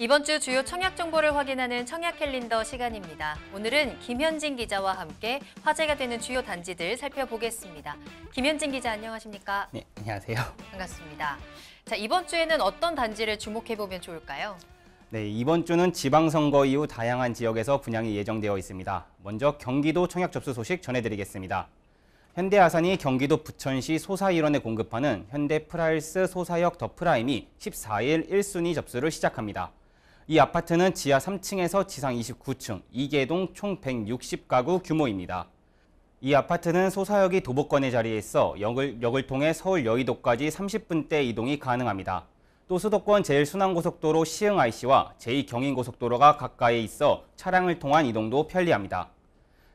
이번 주 주요 청약 정보를 확인하는 청약 캘린더 시간입니다. 오늘은 김현진 기자와 함께 화제가 되는 주요 단지들 살펴보겠습니다. 김현진 기자 안녕하십니까? 네, 안녕하세요. 반갑습니다. 자, 이번 주에는 어떤 단지를 주목해 보면 좋을까요? 네, 이번 주는 지방선거 이후 다양한 지역에서 분양이 예정되어 있습니다. 먼저 경기도 청약 접수 소식 전해드리겠습니다. 현대아산이 경기도 부천시 소사 일원에 공급하는 현대프라이스 소사역 더 프라임이 14일 1순위 접수를 시작합니다. 이 아파트는 지하 3층에서 지상 29층, 2개동 총 160가구 규모입니다. 이 아파트는 소사역이 도보권에 자리해 있어 역을, 역을 통해 서울 여의도까지 30분대 이동이 가능합니다. 또 수도권 제1순환고속도로 시흥IC와 제2경인고속도로가 가까이 있어 차량을 통한 이동도 편리합니다.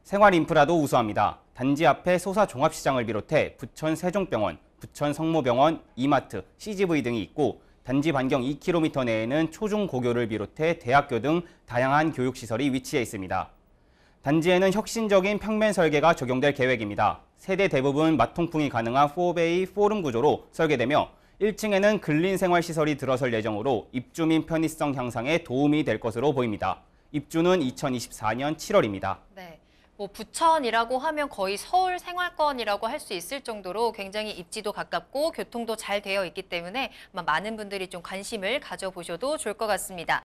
생활 인프라도 우수합니다. 단지 앞에 소사 종합시장을 비롯해 부천 세종병원, 부천 성모병원, 이마트, CGV 등이 있고 단지 반경 2km 내에는 초중고교를 비롯해 대학교 등 다양한 교육시설이 위치해 있습니다. 단지에는 혁신적인 평면 설계가 적용될 계획입니다. 세대 대부분 맛통풍이 가능한 4베이 4룸 구조로 설계되며 1층에는 근린 생활 시설이 들어설 예정으로 입주민 편의성 향상에 도움이 될 것으로 보입니다. 입주는 2024년 7월입니다. 뭐 부천이라고 하면 거의 서울 생활권이라고 할 수 있을 정도로 굉장히 입지도 가깝고 교통도 잘 되어 있기 때문에 많은 분들이 좀 관심을 가져보셔도 좋을 것 같습니다.